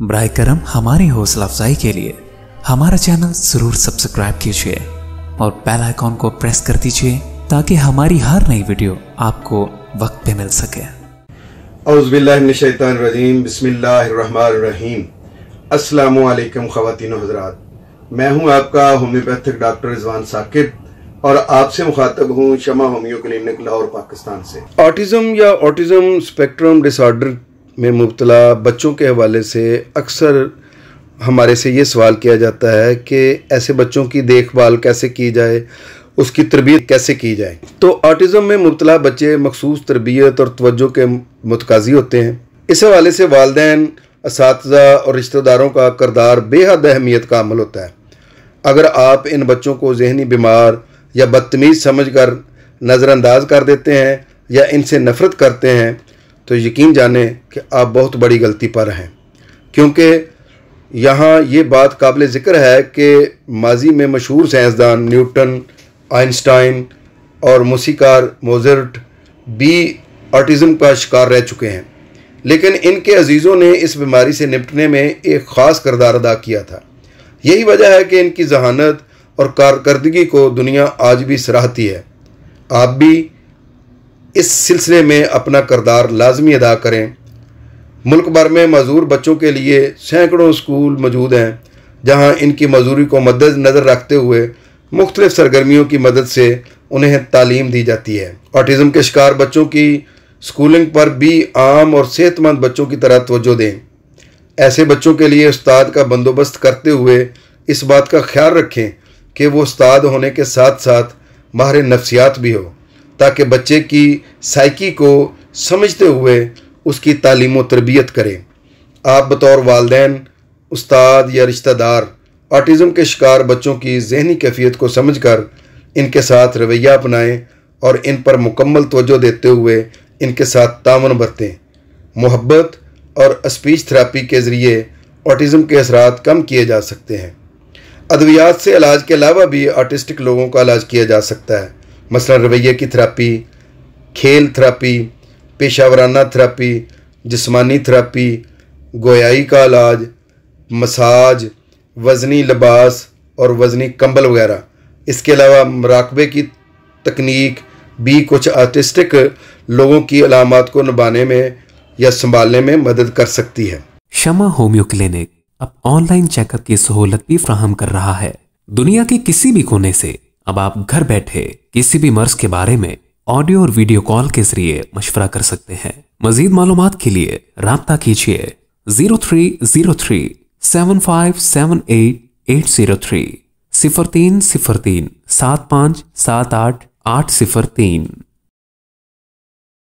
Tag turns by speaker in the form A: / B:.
A: बर करम हमारी हौसला अफजाई के लिए हमारा चैनल ज़रूर सब्सक्राइब कीजिए और बेल आइकॉन को प्रेस कर दीजिए ताकि हमारी हर नई वीडियो आपको वक्त पे मिल सके
B: अज़बिल्लाशैतरजीम बसमीम मैं हूं आपका होम्योपैथिक डॉक्टर रिजवान साकिब और आपसे मुखातब हूँ शमा होम्यो क्लिनिक लाहौर पाकिस्तान से ऑटिज्म या ऑटिज्म स्पेक्ट्रम डिसऑर्डर में मुबतला बच्चों के हवाले से अक्सर हमारे से ये सवाल किया जाता है कि ऐसे बच्चों की देखभाल कैसे की जाए उसकी तरबियत कैसे की जाए तो ऑटिज़म में मुबतला बच्चे मखसूस तरबियत और तोज्जो के मतकाजी होते हैं इस हवाले से वालदेन इस और रिश्तेदारों का करदार बेहद अहमियत का अमल होता है अगर आप इन बच्चों को जहनी बीमार या बदतमीज़ समझ कर नज़रअंदाज कर देते हैं या इनसे नफ़रत करते हैं तो यकीन जाने कि आप बहुत बड़ी गलती पर हैं क्योंकि यहाँ ये बात काबिल ज़िक्र है कि माजी में मशहूर साइंसदान न्यूटन आइंस्टाइन और मूसीकार मोजर्ट भी आर्टिज़म का शिकार रह चुके हैं लेकिन इनके अजीज़ों ने इस बीमारी से निपटने में एक ख़ास करदार अदा किया था यही वजह है कि इनकी जहानत और कारकर्दगी को दुनिया आज भी सराहती है आप भी इस सिलसिले में अपना करदार लाजमी अदा करें मुल्क भर में मज़दूर बच्चों के लिए सैकड़ों स्कूल मौजूद हैं जहाँ इनकी मजदूरी को मद्द नज़र रखते हुए मुख्तलिफ सरगर्मियों की मदद से उन्हें तालीम दी जाती है ऑटिज़म के शिकार बच्चों की स्कूलिंग पर भी आम और सेहतमंद बच्चों की तरह तोज्जो दें ऐसे बच्चों के लिए उस्ताद का बंदोबस्त करते हुए इस बात का ख्याल रखें कि वो उस्ताद होने के साथ साथ माहिर नफ्सियात भी हो ताकि बच्चे की साइकी को समझते हुए उसकी तालीम तरबियत करें आप बतौर वालदेन उस्ताद या रिश्तेदार ऑटिज़म के शिकार बच्चों की जहनी कैफियत को समझ कर इनके साथ रवैया अपनाएं और इन पर मुकम्मल तोजो देते हुए इनके साथ तावन बरतें मोहब्बत और स्पीच थेरापी के ज़रिए ऑटिज़म के असरा कम किए जा सकते हैं अद्वियात से इलाज के अलावा भी आर्टिस्टिक लोगों का इलाज किया जा सकता है मसला रवैये की थेरापी खेल थेरापी पेशा वराना थेरापी जिसमानी थेरापी गोयाई का इलाज मसाज वज़नी लिबास और वज़नी कंबल वगैरह इसके अलावा मराकबे की तकनीक भी कुछ आर्टिस्टिक लोगों की अलामत को नभाने में या संभालने में मदद कर सकती है
A: शमा होम्यो क्लिनिक अब ऑनलाइन चेकअप की सहूलत भी फ्राहम कर रहा है दुनिया के किसी भी कोने से अब आप घर बैठे किसी भी मर्ज के बारे में ऑडियो और वीडियो कॉल के जरिए मशवरा कर सकते हैं मजीद मालूम के लिए रबता कीजिए zero three zero three seven five seven eight eight zero three सिफर तीन सिफर तीन सात पाँच सात आठ आठ सिफर तीन